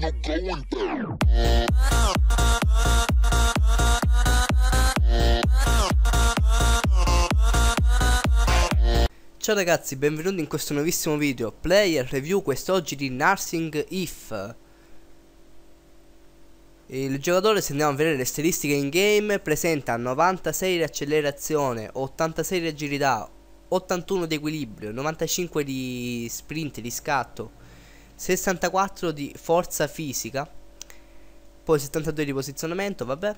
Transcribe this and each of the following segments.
It's going down. Ciao ragazzi, benvenuti in questo nuovissimo video Player Review quest'oggi di Nursing If Il giocatore, se andiamo a vedere le stilistiche in game Presenta 96 di accelerazione, 86 di agilità, 81 di equilibrio, 95 di sprint, di scatto 64 di forza fisica, poi 72 di posizionamento, vabbè,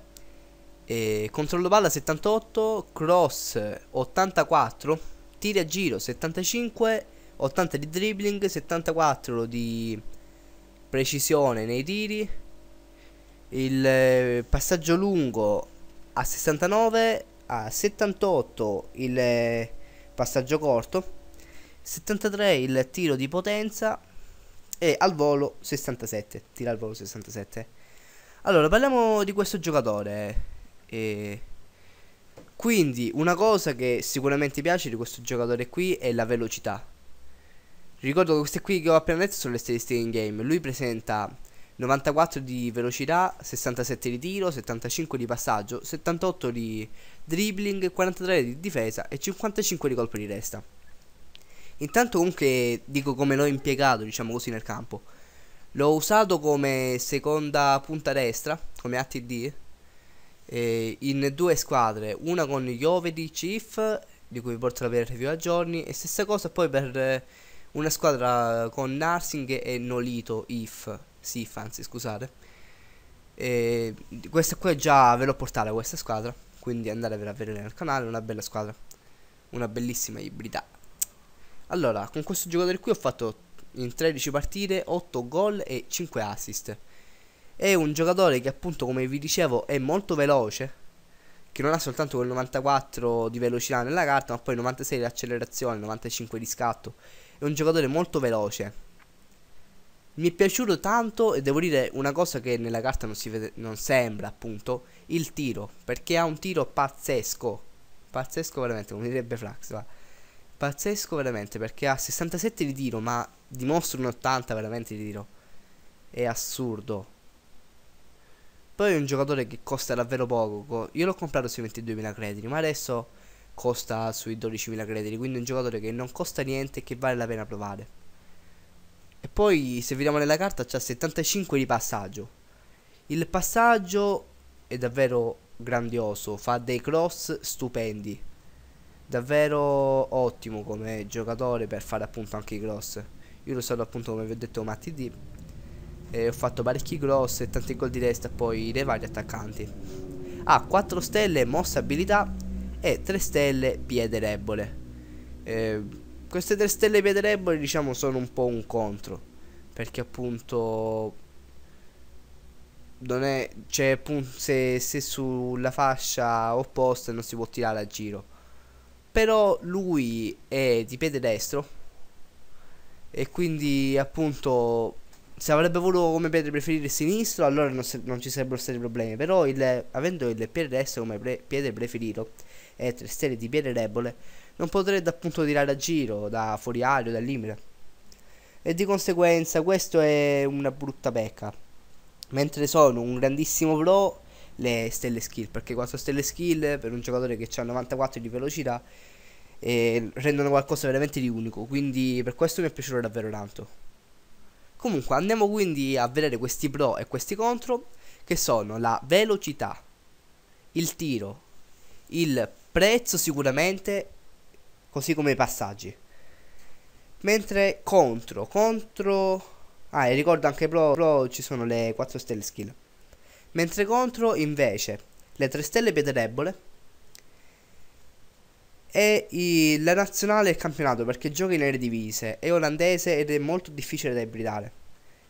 e controllo palla 78, cross 84, tiri a giro 75, 80 di dribbling, 74 di precisione nei tiri, il eh, passaggio lungo a 69, a 78 il eh, passaggio corto, 73 il tiro di potenza, e al volo 67, tira al volo 67. Allora, parliamo di questo giocatore. E... Quindi, una cosa che sicuramente piace di questo giocatore qui è la velocità. Ricordo che queste qui che ho appena detto sono le statistiche in game. Lui presenta 94 di velocità, 67 di tiro, 75 di passaggio, 78 di dribbling, 43 di difesa e 55 di colpo di testa. Intanto comunque dico come l'ho impiegato, diciamo così, nel campo. L'ho usato come seconda punta destra, come ATD, eh, in due squadre, una con Jovedic If, di cui vi porto la vera review a giorni, e stessa cosa poi per eh, una squadra con Narsing e Nolito If, Sif anzi scusate. E eh, questa qua già ve l'ho portata questa squadra, quindi andatevela a vedere nel canale, una bella squadra, una bellissima ibrida. Allora, con questo giocatore qui ho fatto in 13 partite 8 gol e 5 assist. È un giocatore che appunto, come vi dicevo, è molto veloce, che non ha soltanto quel 94 di velocità nella carta, ma poi 96 di accelerazione, 95 di scatto. È un giocatore molto veloce. Mi è piaciuto tanto e devo dire una cosa che nella carta non, vede, non sembra appunto, il tiro, perché ha un tiro pazzesco, pazzesco veramente, come direbbe Flax, va. Pazzesco veramente perché ha 67 di tiro ma dimostra un 80 veramente di tiro. È assurdo. Poi è un giocatore che costa davvero poco. Io l'ho comprato sui 22.000 crediti ma adesso costa sui 12.000 crediti. Quindi è un giocatore che non costa niente e che vale la pena provare. E poi se vediamo nella carta c'ha 75 di passaggio. Il passaggio è davvero grandioso, fa dei cross stupendi davvero ottimo come giocatore per fare appunto anche i cross. Io lo sono appunto come vi ho detto martedì e ho fatto parecchi cross e tanti gol di testa poi dei vari attaccanti. Ha ah, 4 stelle mossa abilità e 3 stelle piede debole. Eh, queste 3 stelle piede debole diciamo sono un po' un contro perché appunto non è cioè se, se sulla fascia opposta non si può tirare a giro però lui è di piede destro e quindi appunto se avrebbe voluto come piede preferire il sinistro allora non, se, non, ci sarebbero stati problemi però il, avendo il piede destro come pre, piede preferito e tre stelle di piede debole non potrebbe appunto tirare a giro da fuori aria o da limite e di conseguenza questo è una brutta pecca mentre sono un grandissimo pro le stelle skill perché 4 stelle skill per un giocatore che ha 94 di velocità eh, rendono qualcosa veramente di unico quindi per questo mi è piaciuto davvero tanto comunque andiamo quindi a vedere questi pro e questi contro che sono la velocità il tiro il prezzo sicuramente così come i passaggi mentre contro contro ah e ricordo anche pro, pro ci sono le 4 stelle skill mentre contro invece le tre stelle debole e i, la nazionale e il campionato perché gioca in aree divise, è olandese ed è molto difficile da ibridare.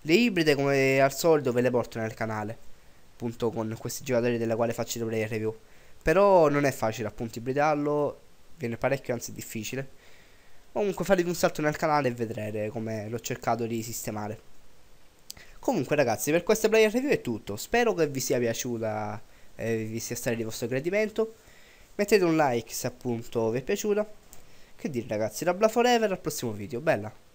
Le ibride come al solito ve le porto nel canale, appunto con questi giocatori della quale faccio le player review. Però non è facile appunto ibridarlo, viene parecchio anzi difficile. Comunque farete un salto nel canale e vedrete come l'ho cercato di sistemare. Comunque ragazzi per questa player review è tutto, spero che vi sia piaciuta e eh, vi sia stata di vostro gradimento, mettete un like se appunto vi è piaciuta, che dire ragazzi, da Forever al prossimo video, bella!